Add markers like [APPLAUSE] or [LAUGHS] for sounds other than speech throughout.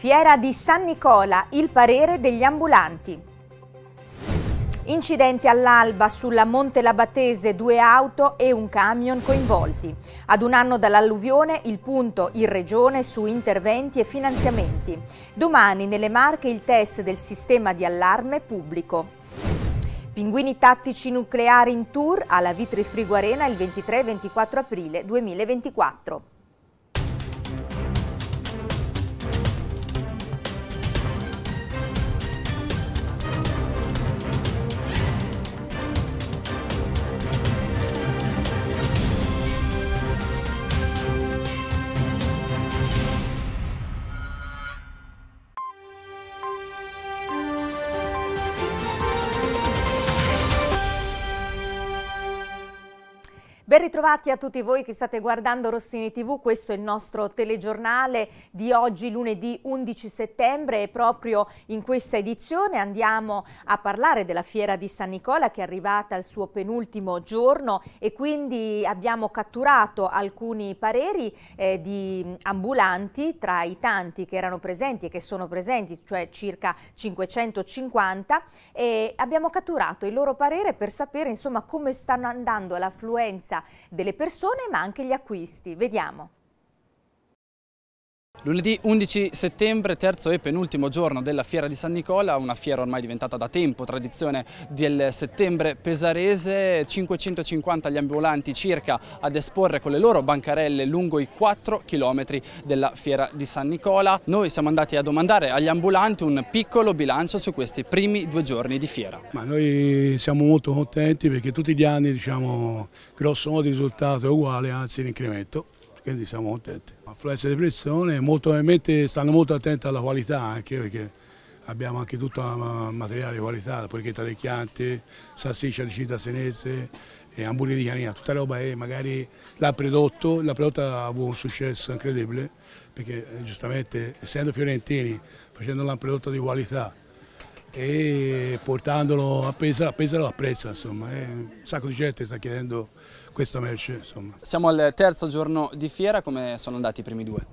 Fiera di San Nicola, il parere degli ambulanti. Incidente all'alba sulla Monte Labatese, due auto e un camion coinvolti. Ad un anno dall'alluvione il punto in regione su interventi e finanziamenti. Domani nelle Marche il test del sistema di allarme pubblico. Pinguini tattici nucleari in tour alla Vitri Friguarena il 23-24 aprile 2024. Ben ritrovati a tutti voi che state guardando Rossini TV, questo è il nostro telegiornale di oggi lunedì 11 settembre e proprio in questa edizione andiamo a parlare della fiera di San Nicola che è arrivata al suo penultimo giorno e quindi abbiamo catturato alcuni pareri eh, di ambulanti tra i tanti che erano presenti e che sono presenti, cioè circa 550 e abbiamo catturato il loro parere per sapere insomma come stanno andando l'affluenza delle persone ma anche gli acquisti. Vediamo. Lunedì 11 settembre, terzo e penultimo giorno della Fiera di San Nicola, una fiera ormai diventata da tempo tradizione del settembre pesarese, 550 gli ambulanti circa ad esporre con le loro bancarelle lungo i 4 km della Fiera di San Nicola. Noi siamo andati a domandare agli ambulanti un piccolo bilancio su questi primi due giorni di fiera. Ma noi siamo molto contenti perché tutti gli anni, diciamo, grosso modo il risultato è uguale, anzi in incremento quindi siamo contenti. Affluenza di persone, molto ovviamente stanno molto attenti alla qualità anche perché abbiamo anche tutto il eh, materiale di qualità, porchetta dei Chianti, salsiccia di città senese, e hamburger di canina, tutta roba che magari l'ha prodotto, l'ha prodotta ha avuto un successo incredibile perché eh, giustamente essendo fiorentini, facendo un prodotto di qualità e portandolo a Pesaro, a Pesaro apprezza insomma, è eh. un sacco di gente sta chiedendo questa merce. Insomma. Siamo al terzo giorno di fiera, come sono andati i primi due?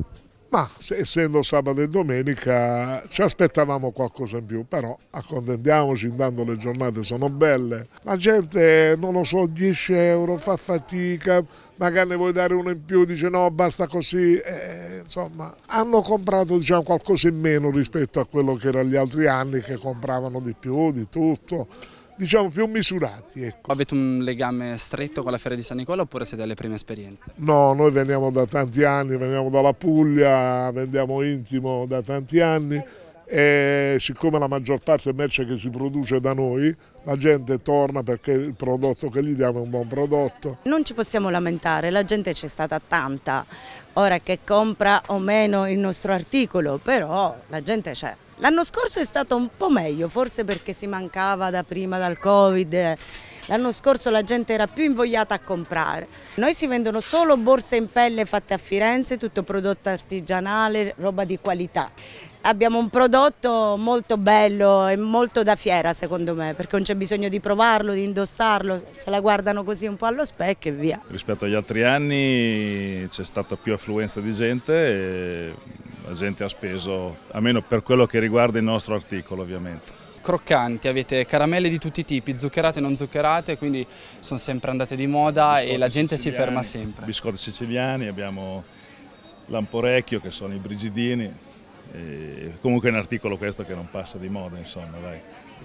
ma essendo sabato e domenica ci aspettavamo qualcosa in più, però accontentiamoci, intanto le giornate sono belle. La gente, non lo so, 10 euro, fa fatica, magari ne vuoi dare uno in più, dice no, basta così, eh, insomma, hanno comprato diciamo, qualcosa in meno rispetto a quello che erano gli altri anni che compravano di più, di tutto diciamo più misurati. Ecco. Avete un legame stretto con la Fiera di San Nicola oppure siete alle prime esperienze? No, noi veniamo da tanti anni, veniamo dalla Puglia, vendiamo intimo da tanti anni e siccome la maggior parte merce che si produce da noi la gente torna perché il prodotto che gli diamo è un buon prodotto. Non ci possiamo lamentare, la gente c'è stata tanta, ora che compra o meno il nostro articolo, però la gente c'è. L'anno scorso è stato un po' meglio, forse perché si mancava da prima dal Covid. L'anno scorso la gente era più invogliata a comprare. Noi si vendono solo borse in pelle fatte a Firenze, tutto prodotto artigianale, roba di qualità. Abbiamo un prodotto molto bello e molto da fiera secondo me, perché non c'è bisogno di provarlo, di indossarlo, se la guardano così un po' allo specchio e via. Rispetto agli altri anni c'è stata più affluenza di gente e la gente ha speso, almeno per quello che riguarda il nostro articolo ovviamente croccanti, avete caramelle di tutti i tipi, zuccherate e non zuccherate, quindi sono sempre andate di moda biscotti e la gente si ferma sempre. Biscotti siciliani, abbiamo l'amporecchio che sono i brigidini, e eh, comunque è un articolo questo che non passa di moda, insomma, dai.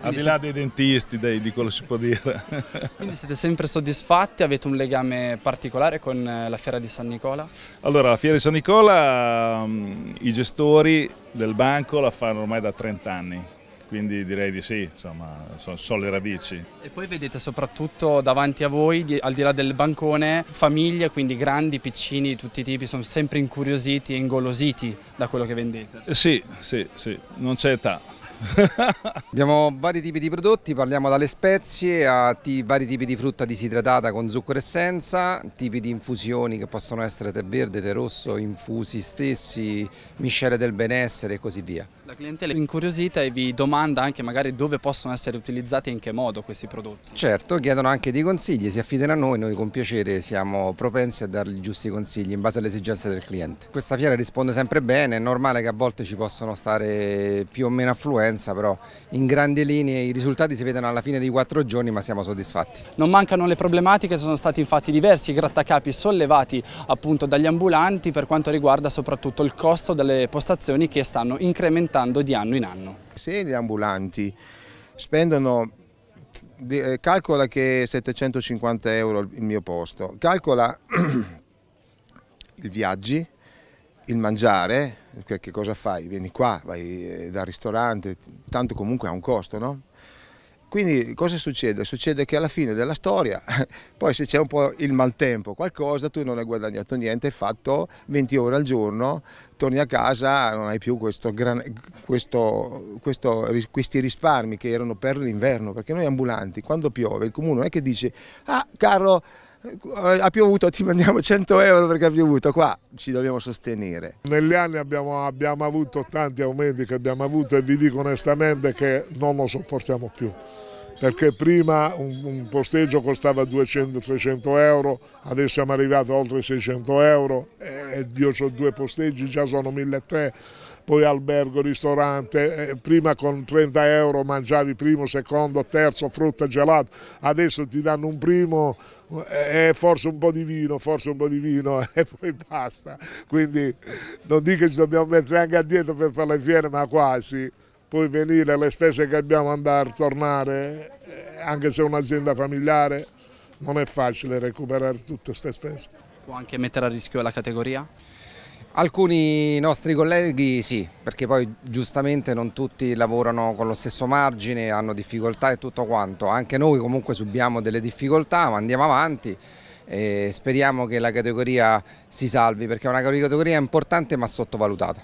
Al di là dei dentisti, dei, di quello si può dire. [LAUGHS] Quindi siete sempre soddisfatti? Avete un legame particolare con eh, la Fiera di San Nicola? Allora, la Fiera di San Nicola, mm, i gestori del banco la fanno ormai da 30 anni, quindi direi di sì, insomma, sono so le radici. E poi vedete soprattutto davanti a voi, di, al di là del bancone, famiglie, quindi grandi, piccini, di tutti i tipi, sono sempre incuriositi e ingolositi da quello che vendete. Eh sì, sì, sì, non c'è età. [LAUGHS] Abbiamo vari tipi di prodotti, parliamo dalle spezie a vari tipi di frutta disidratata con zucchero essenza, tipi di infusioni che possono essere tè verde, tè rosso, infusi stessi, miscele del benessere e così via. La clientela è incuriosita e vi domanda anche magari dove possono essere utilizzati e in che modo questi prodotti. Certo, chiedono anche dei consigli, si affidano a noi, noi con piacere siamo propensi a dargli i giusti consigli in base alle esigenze del cliente. Questa fiera risponde sempre bene, è normale che a volte ci possano stare più o meno affluenze partenza, però in grandi linee i risultati si vedono alla fine dei quattro giorni, ma siamo soddisfatti. Non mancano le problematiche, sono stati infatti diversi i grattacapi sollevati appunto dagli ambulanti per quanto riguarda soprattutto il costo delle postazioni che stanno incrementando di anno in anno. Se gli ambulanti spendono eh, calcola che 750 euro il mio posto, calcola [CLEARS THROAT] il viaggi, il mangiare, che, che cosa fai? Vieni qua, vai eh, dal ristorante, tanto comunque ha un costo, no? Quindi cosa succede? Succede che alla fine della storia, [LAUGHS] poi se c'è un po' il maltempo, qualcosa, tu non hai guadagnato niente, hai fatto 20 ore al giorno, torni a casa, non hai più questo questo, questo, questi risparmi che erano per l'inverno, perché noi ambulanti, quando piove, il comune non è che dice, ah caro ha piovuto ti mandiamo 100 euro perché ha piovuto, qua ci dobbiamo sostenere. Negli anni abbiamo, abbiamo avuto tanti aumenti che abbiamo avuto e vi dico onestamente che non lo sopportiamo più perché prima un, un posteggio costava 200-300 euro, adesso siamo arrivati a oltre 600 euro e io ho due posteggi, già sono 1.300, poi albergo, ristorante, prima con 30 euro mangiavi primo, secondo, terzo, frutta, gelato, adesso ti danno un primo, eh, eh, forse un po' di vino, forse un po' di vino [LAUGHS] e eh, poi basta. Quindi non dico che ci dobbiamo mettere anche addietro per fare le fiere, ma quasi. Poi venire, le spese che abbiamo, andare, tornare, eh, anche se è un'azienda familiare, non è facile recuperare tutte queste spese. Può anche mettere a rischio la categoria? Alcuni nostri colleghi sì, perché poi giustamente non tutti lavorano con lo stesso margine, hanno difficoltà e tutto quanto. Anche noi comunque subiamo delle difficoltà, ma andiamo avanti e speriamo che la categoria si salvi, perché è una categoria importante ma sottovalutata.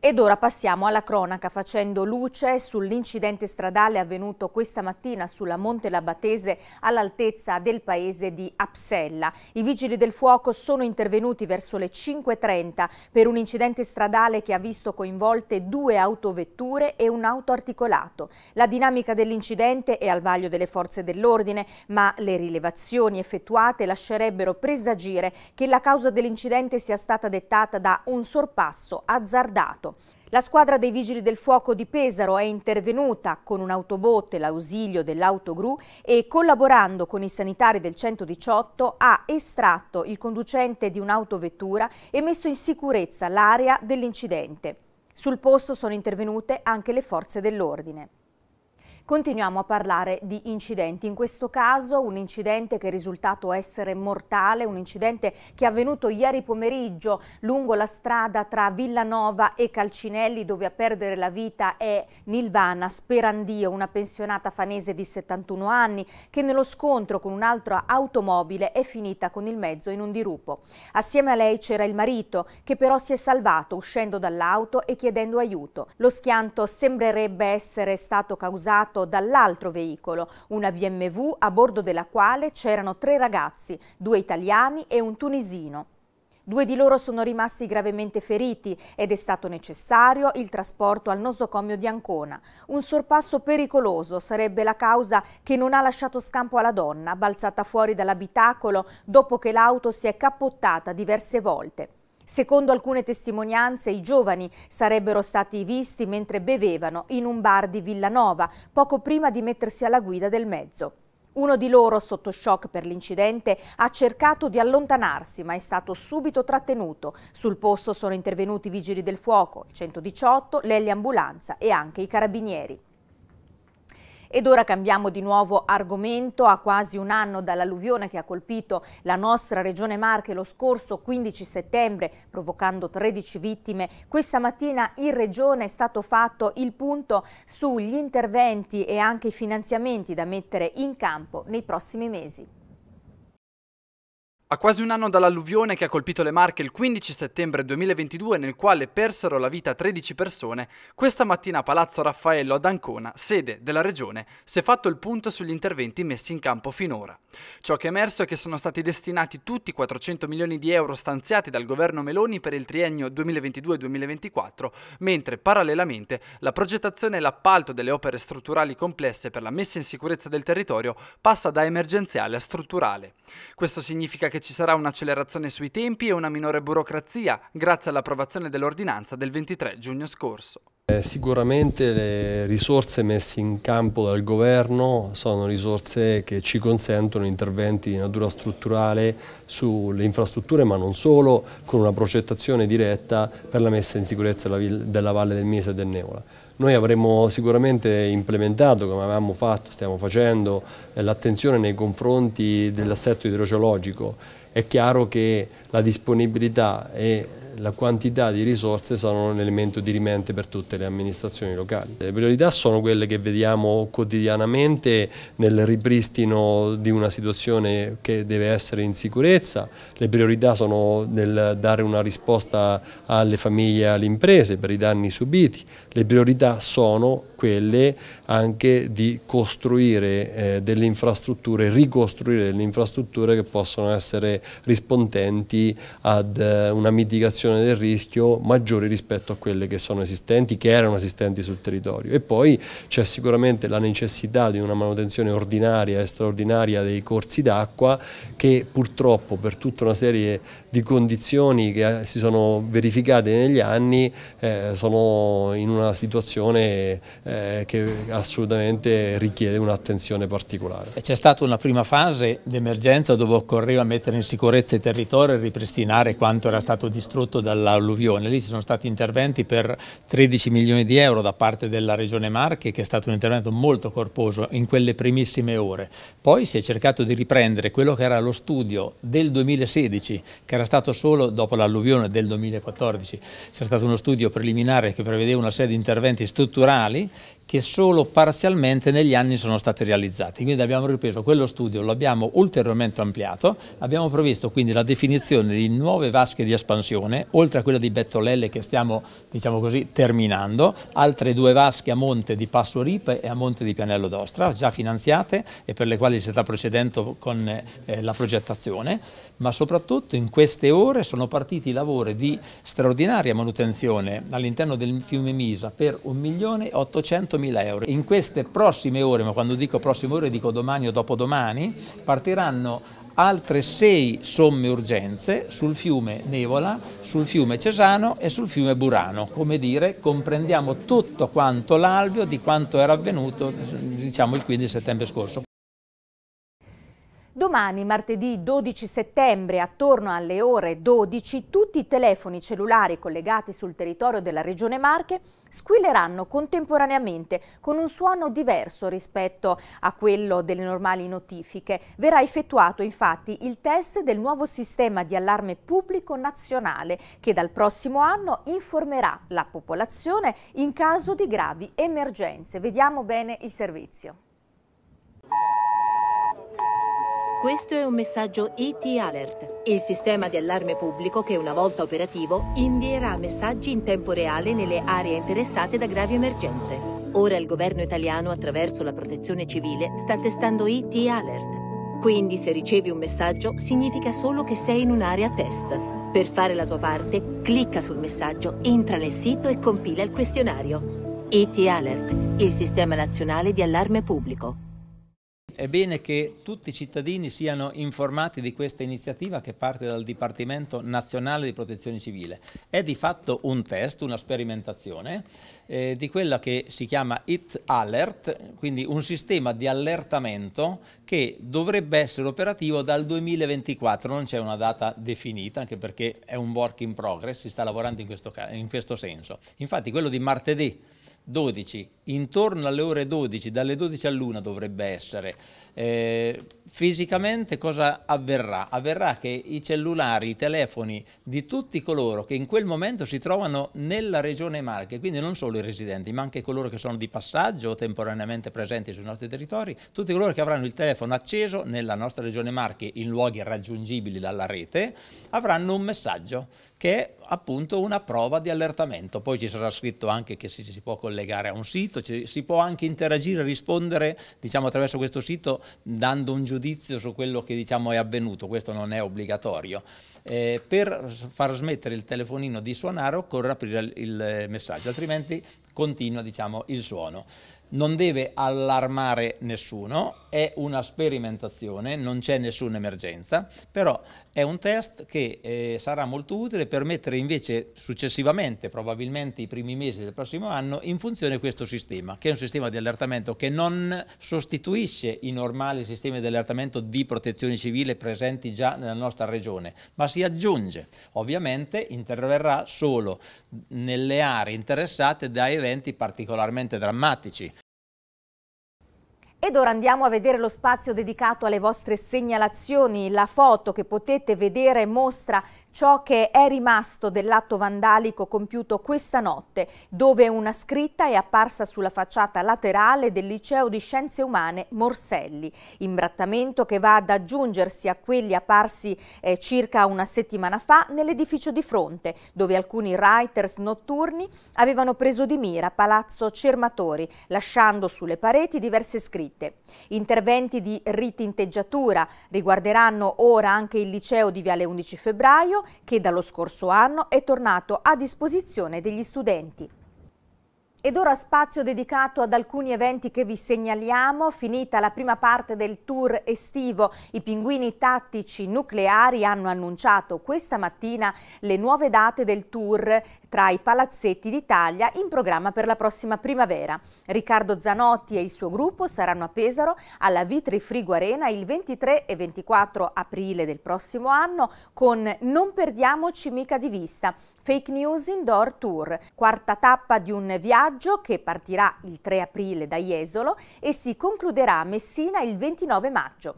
Ed ora passiamo alla cronaca facendo luce sull'incidente stradale avvenuto questa mattina sulla Monte Labatese all'altezza del paese di Apsella. I vigili del fuoco sono intervenuti verso le 5.30 per un incidente stradale che ha visto coinvolte due autovetture e un auto articolato. La dinamica dell'incidente è al vaglio delle forze dell'ordine, ma le rilevazioni effettuate lascerebbero presagire che la causa dell'incidente sia stata dettata da un sorpasso azzardato avvenuto. La squadra dei Vigili del Fuoco di Pesaro è intervenuta con un autobotte, l'ausilio dell'autogru e collaborando con i sanitari del 118 ha estratto il conducente di un'autovettura e messo in sicurezza l'area dell'incidente. Sul posto sono intervenute anche le forze dell'ordine. Continuiamo a parlare di incidenti, in questo caso un incidente che è risultato essere mortale, un incidente che è avvenuto ieri pomeriggio lungo la strada tra Villanova e Calcinelli dove a perdere la vita è Nilvana Sperandio, una pensionata fanese di 71 anni che nello scontro con un'altra automobile è finita con il mezzo in un dirupo. Assieme a lei c'era il marito che però si è salvato uscendo dall'auto e chiedendo aiuto. Lo schianto sembrerebbe essere stato causato scortato dall'altro veicolo, una BMW a bordo della quale c'erano tre ragazzi, due italiani e un tunisino. Due di loro sono rimasti gravemente feriti ed è stato necessario il trasporto al nosocomio di Ancona. Un sorpasso pericoloso sarebbe la causa che non ha lasciato scampo alla donna, balzata fuori dall'abitacolo dopo che l'auto si è cappottata diverse volte. Secondo alcune testimonianze i giovani sarebbero stati visti mentre bevevano in un bar di Villanova, poco prima di mettersi alla guida del mezzo. Uno di loro, sotto shock per l'incidente, ha cercato di allontanarsi ma è stato subito trattenuto. Sul posto sono intervenuti i vigili del fuoco, il 118, l'eliambulanza e anche i carabinieri. Ed ora cambiamo di nuovo argomento. A quasi un anno dall'alluvione che ha colpito la nostra regione Marche lo scorso 15 settembre, provocando 13 vittime, questa mattina in regione è stato fatto il punto sugli interventi e anche i finanziamenti da mettere in campo nei prossimi mesi. A quasi un anno dall'alluvione che ha colpito le Marche il 15 settembre 2022, nel quale persero la vita 13 persone, questa mattina Palazzo Raffaello ad Ancona, sede della regione, si è fatto il punto sugli interventi messi in campo finora. Ciò che è emerso è che sono stati destinati tutti i 400 milioni di euro stanziati dal governo Meloni per il triennio 2022-2024, mentre parallelamente la progettazione e l'appalto delle opere strutturali complesse per la messa in sicurezza del territorio passa da emergenziale a strutturale. Questo significa che che ci sarà un'accelerazione sui tempi e una minore burocrazia grazie all'approvazione dell'ordinanza del 23 giugno scorso. Eh, sicuramente le risorse messe in campo dal governo sono risorse che ci consentono interventi di natura strutturale sulle infrastrutture ma non solo, con una progettazione diretta per la messa in sicurezza della Valle del Mise e del Neola. Noi avremmo sicuramente implementato, come avevamo fatto, stiamo facendo, eh, l'attenzione nei confronti dell'assetto idrogeologico. È chiaro che la disponibilità e la quantità di risorse sono un elemento dirimente per tutte le amministrazioni locali. Le priorità sono quelle che vediamo quotidianamente nel ripristino di una situazione che deve essere in sicurezza, le priorità sono nel dare una risposta alle famiglie e alle imprese per i danni subiti, le priorità sono quelle anche di costruire eh, delle infrastrutture, ricostruire delle infrastrutture che possono essere rispondenti ad eh, una mitigazione del rischio maggiori rispetto a quelle che sono esistenti, che erano esistenti sul territorio. E poi c'è sicuramente la necessità di una manutenzione ordinaria e straordinaria dei corsi d'acqua che purtroppo per tutta una serie di condizioni che eh, si sono verificate negli anni eh, sono in una una situazione eh, che assolutamente richiede un'attenzione particolare. C'è stata una prima fase d'emergenza dove occorreva mettere in sicurezza il territorio e ripristinare quanto era stato distrutto dall'alluvione. Lì ci sono stati interventi per 13 milioni di euro da parte della Regione Marche che è stato un intervento molto corposo in quelle primissime ore. Poi si è cercato di riprendere quello che era lo studio del 2016 che era stato solo dopo l'alluvione del 2014. C'era stato uno studio preliminare che prevedeva una serie di interventi strutturali che solo parzialmente negli anni sono stati realizzati. Quindi abbiamo ripreso quello studio, lo abbiamo ulteriormente ampliato, abbiamo previsto quindi la definizione di nuove vasche di espansione, oltre a quella di Bettolelle che stiamo diciamo così, terminando, altre due vasche a monte di Passo Ripe e a monte di Pianello d'Ostra, già finanziate e per le quali si sta procedendo con eh, la progettazione, ma soprattutto in queste ore sono partiti i lavori di straordinaria manutenzione all'interno del fiume Misa per 1.800.000 100.000 euro. In queste prossime ore, ma quando dico prossime ore dico domani o dopodomani, partiranno altre sei somme urgenze sul fiume Nevola, sul fiume Cesano e sul fiume Burano. Come dire, comprendiamo tutto quanto l'alveo di quanto era avvenuto diciamo, il 15 settembre scorso. Domani, martedì 12 settembre, attorno alle ore 12, tutti i telefoni cellulari collegati sul territorio della Regione Marche squilleranno contemporaneamente con un suono diverso rispetto a quello delle normali notifiche. Verrà effettuato infatti il test del nuovo sistema di allarme pubblico nazionale che dal prossimo anno informerà la popolazione in caso di gravi emergenze. Vediamo bene il servizio. Questo è un messaggio ET Alert, il sistema di allarme pubblico che una volta operativo invierà messaggi in tempo reale nelle aree interessate da gravi emergenze. Ora il governo italiano attraverso la protezione civile sta testando ET Alert. Quindi se ricevi un messaggio significa solo che sei in un'area test. Per fare la tua parte, clicca sul messaggio, entra nel sito e compila il questionario. ET Alert, il sistema nazionale di allarme pubblico è bene che tutti i cittadini siano informati di questa iniziativa che parte dal Dipartimento Nazionale di Protezione Civile. È di fatto un test, una sperimentazione eh, di quella che si chiama IT Alert, quindi un sistema di allertamento che dovrebbe essere operativo dal 2024, non c'è una data definita anche perché è un work in progress, si sta lavorando in questo, in questo senso. Infatti quello di martedì 12, intorno alle ore 12, dalle 12 all'una dovrebbe essere, eh, fisicamente cosa avverrà? Avverrà che i cellulari, i telefoni di tutti coloro che in quel momento si trovano nella regione Marche, quindi non solo i residenti, ma anche coloro che sono di passaggio o temporaneamente presenti sui nostri territori, tutti coloro che avranno il telefono acceso nella nostra regione Marche in luoghi raggiungibili dalla rete, avranno un messaggio che è appunto una prova di allertamento. Poi ci sarà scritto anche che si, si può collegare a un sito, ci, si può anche interagire, rispondere diciamo, attraverso questo sito dando un giudizio su quello che diciamo è avvenuto, questo non è obbligatorio. Eh, per far smettere il telefonino di suonare occorre aprire il messaggio, altrimenti continua diciamo, il suono non deve allarmare nessuno, è una sperimentazione, non c'è nessuna emergenza, però è un test che eh, sarà molto utile per mettere invece successivamente, probabilmente i primi mesi del prossimo anno, in funzione questo sistema, che è un sistema di allertamento che non sostituisce i normali sistemi di allertamento di protezione civile presenti già nella nostra regione, ma si aggiunge. Ovviamente interverrà solo nelle aree interessate da eventi particolarmente drammatici, ed ora andiamo a vedere lo spazio dedicato alle vostre segnalazioni. La foto che potete vedere mostra ciò che è rimasto dell'atto vandalico compiuto questa notte, dove una scritta è apparsa sulla facciata laterale del Liceo di Scienze Umane Morselli, imbrattamento che va ad aggiungersi a quelli apparsi eh, circa una settimana fa nell'edificio di fronte, dove alcuni writers notturni avevano preso di mira Palazzo Cermatori, lasciando sulle pareti diverse scritte. Interventi di ritinteggiatura riguarderanno ora anche il Liceo di Viale 11 Febbraio, che dallo scorso anno è tornato a disposizione degli studenti. Ed ora spazio dedicato ad alcuni eventi che vi segnaliamo. Finita la prima parte del tour estivo, i pinguini tattici nucleari hanno annunciato questa mattina le nuove date del tour tra i palazzetti d'Italia in programma per la prossima primavera. Riccardo Zanotti e il suo gruppo saranno a Pesaro alla Vitri Frigo Arena il 23 e 24 aprile del prossimo anno con Non perdiamoci mica di vista, Fake News Indoor Tour, quarta tappa di un viaggio viaggio che partirà il 3 aprile da Jesolo e si concluderà a Messina il 29 maggio.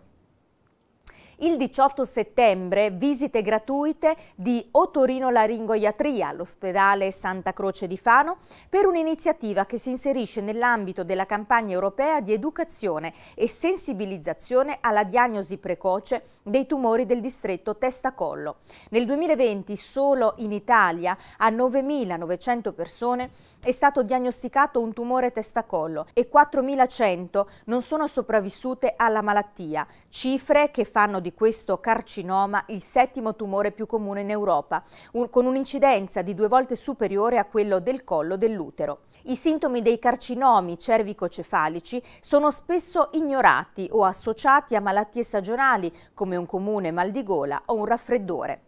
Il 18 settembre visite gratuite di Otorino Laringoiatria all'ospedale Santa Croce di Fano per un'iniziativa che si inserisce nell'ambito della campagna europea di educazione e sensibilizzazione alla diagnosi precoce dei tumori del distretto testa-collo. Nel 2020 solo in Italia a 9.900 persone è stato diagnosticato un tumore testa-collo e 4.100 non sono sopravvissute alla malattia, cifre che fanno di di questo carcinoma, il settimo tumore più comune in Europa, un, con un'incidenza di due volte superiore a quello del collo dell'utero. I sintomi dei carcinomi cervicocefalici sono spesso ignorati o associati a malattie stagionali come un comune mal di gola o un raffreddore.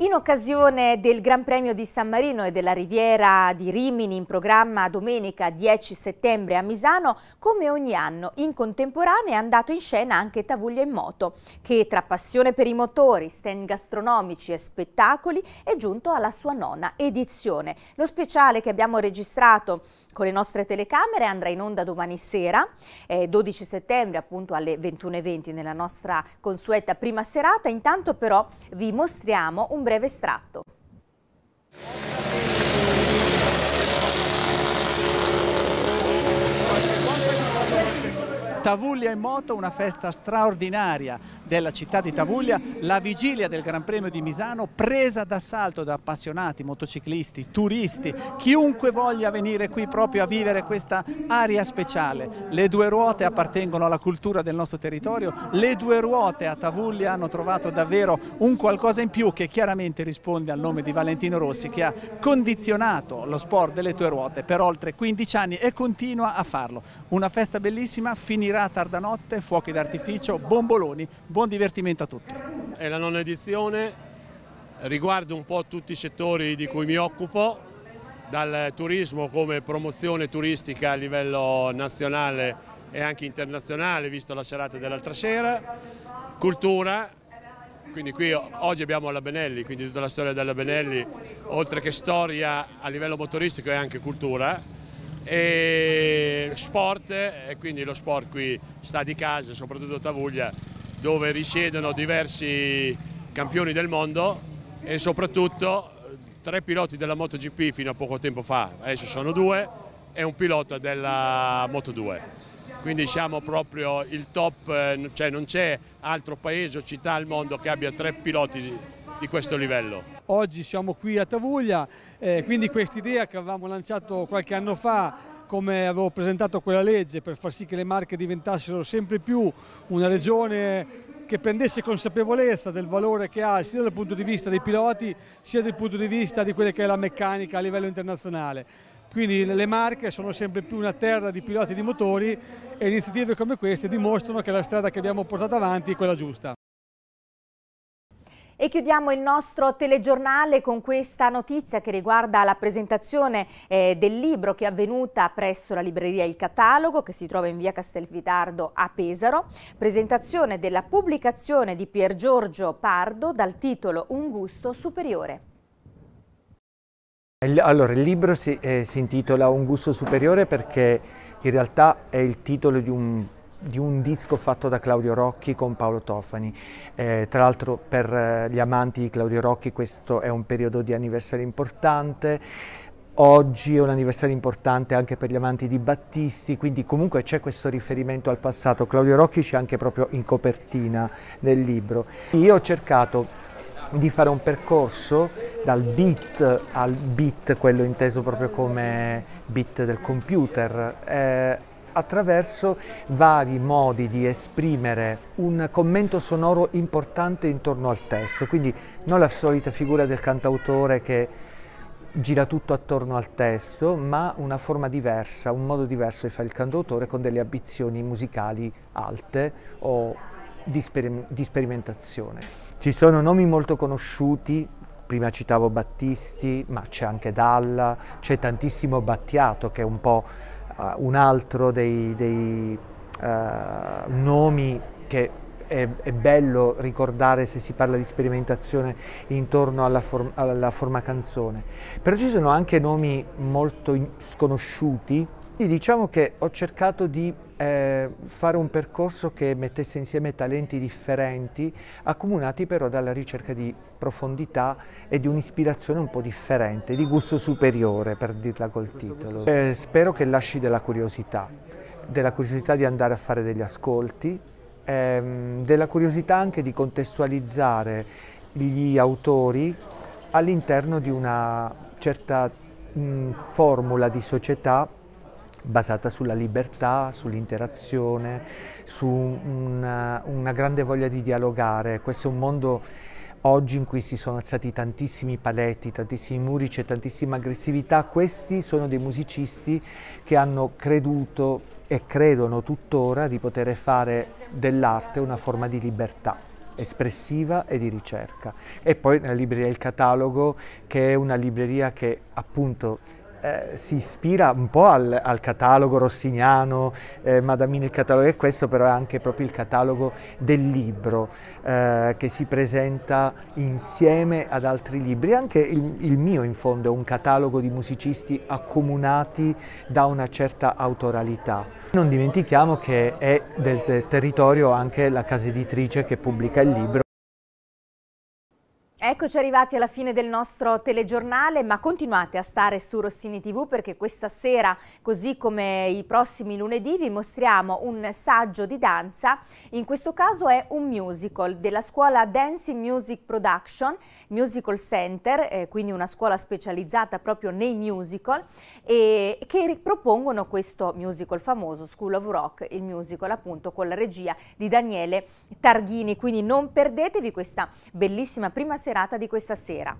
In occasione del Gran Premio di San Marino e della Riviera di Rimini in programma domenica 10 settembre a Misano, come ogni anno in contemporanea è andato in scena anche Tavuglia in Moto, che tra passione per i motori, stand gastronomici e spettacoli è giunto alla sua nona edizione. Lo speciale che abbiamo registrato con le nostre telecamere andrà in onda domani sera, eh, 12 settembre appunto alle 21.20 nella nostra consueta prima serata. Intanto però vi mostriamo un breve estratto. Tavuglia in moto, una festa straordinaria della città di Tavuglia, la vigilia del Gran Premio di Misano presa d'assalto da appassionati, motociclisti, turisti, chiunque voglia venire qui proprio a vivere questa aria speciale. Le due ruote appartengono alla cultura del nostro territorio, le due ruote a Tavuglia hanno trovato davvero un qualcosa in più che chiaramente risponde al nome di Valentino Rossi che ha condizionato lo sport delle due ruote per oltre 15 anni e continua a farlo. Una festa bellissima, finirà tardanotte, fuochi d'artificio, bomboloni, Buon divertimento a tutti. È la nona edizione, riguarda un po' tutti i settori di cui mi occupo, dal turismo come promozione turistica a livello nazionale e anche internazionale, visto la serata dell'altra sera, cultura, quindi qui oggi abbiamo la Benelli, quindi tutta la storia della Benelli, oltre che storia a livello motoristico è anche cultura, e sport, e quindi lo sport qui sta di casa, soprattutto a Tavuglia, dove risiedono diversi campioni del mondo e soprattutto eh, tre piloti della MotoGP fino a poco tempo fa, adesso sono due, e un pilota della Moto2. Quindi siamo proprio il top, eh, cioè non c'è altro paese o città al mondo che abbia tre piloti di questo livello. Oggi siamo qui a Tavuglia, eh, quindi quest'idea che avevamo lanciato qualche anno fa come avevo presentato quella legge per far sì che le Marche diventassero sempre più una regione che prendesse consapevolezza del valore che ha sia dal punto di vista dei piloti sia dal punto di vista di quella che è la meccanica a livello internazionale. Quindi le Marche sono sempre più una terra di piloti di motori e iniziative come queste dimostrano che la strada che abbiamo portato avanti è quella giusta. E chiudiamo il nostro telegiornale con questa notizia che riguarda la presentazione eh, del libro che è avvenuta presso la libreria Il Catalogo che si trova in via Castelfidardo a Pesaro, presentazione della pubblicazione di Pier Giorgio Pardo dal titolo Un gusto superiore. Allora, il libro si, eh, si intitola Un gusto superiore perché in realtà è il titolo di un di un disco fatto da Claudio Rocchi con Paolo Tofani. Eh, tra l'altro per eh, gli amanti di Claudio Rocchi questo è un periodo di anniversario importante. Oggi è un anniversario importante anche per gli amanti di Battisti, quindi comunque c'è questo riferimento al passato. Claudio Rocchi c'è anche proprio in copertina del libro. Io ho cercato di fare un percorso dal beat al beat, quello inteso proprio come beat del computer. Eh, attraverso vari modi di esprimere un commento sonoro importante intorno al testo, quindi non la solita figura del cantautore che gira tutto attorno al testo, ma una forma diversa, un modo diverso di fare il cantautore con delle ambizioni musicali alte o di, sper di sperimentazione. Ci sono nomi molto conosciuti, prima citavo Battisti, ma c'è anche Dalla, c'è tantissimo Battiato che è un po' uh, un altro dei, dei uh, nomi che è, è, bello ricordare se si parla di sperimentazione intorno alla, for alla forma canzone. Però ci sono anche nomi molto sconosciuti. E diciamo che ho cercato di eh, fare un percorso che mettesse insieme talenti differenti, accomunati però dalla ricerca di profondità e di un'ispirazione un po' differente, di gusto superiore per dirla col titolo. Eh, spero che lasci della curiosità, della curiosità di andare a fare degli ascolti, ehm, della curiosità anche di contestualizzare gli autori all'interno di una certa mh, formula di società basata sulla libertà, sull'interazione, su una, una grande voglia di dialogare. Questo è un mondo oggi in cui si sono alzati tantissimi paletti, tantissimi muri, c'è tantissima aggressività. Questi sono dei musicisti che hanno creduto e credono tuttora di poter fare dell'arte una forma di libertà espressiva e di ricerca. E poi nella libreria Il Catalogo, che è una libreria che appunto eh, si ispira un po' al, al catalogo rossiniano, eh, Madamina il catalogo è questo, però è anche proprio il catalogo del libro eh, che si presenta insieme ad altri libri. Anche il, il, mio in fondo è un catalogo di musicisti accomunati da una certa autoralità. Non dimentichiamo che è del territorio anche la casa editrice che pubblica il libro. Eccoci arrivati alla fine del nostro telegiornale, ma continuate a stare su Rossini TV perché questa sera, così come i prossimi lunedì, vi mostriamo un saggio di danza. In questo caso è un musical della scuola Dancing Music Production, Musical Center, eh, quindi una scuola specializzata proprio nei musical, e che propongono questo musical famoso, School of Rock, il musical appunto con la regia di Daniele Targhini. Quindi non perdetevi questa bellissima prima serata serata di questa sera.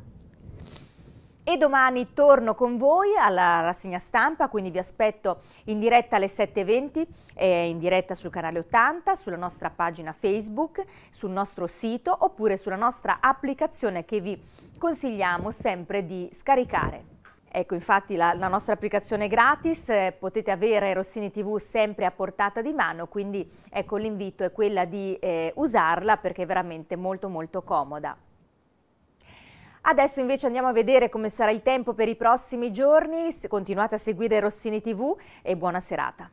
E domani torno con voi alla rassegna stampa, quindi vi aspetto in diretta alle 7.20, eh, in diretta sul canale 80, sulla nostra pagina Facebook, sul nostro sito oppure sulla nostra applicazione che vi consigliamo sempre di scaricare. Ecco, infatti la, la, nostra applicazione è gratis, eh, potete avere Rossini TV sempre a portata di mano, quindi ecco l'invito è quella di eh, usarla perché è veramente molto molto comoda. Adesso invece andiamo a vedere come sarà il tempo per i prossimi giorni. Continuate a seguire Rossini TV e buona serata.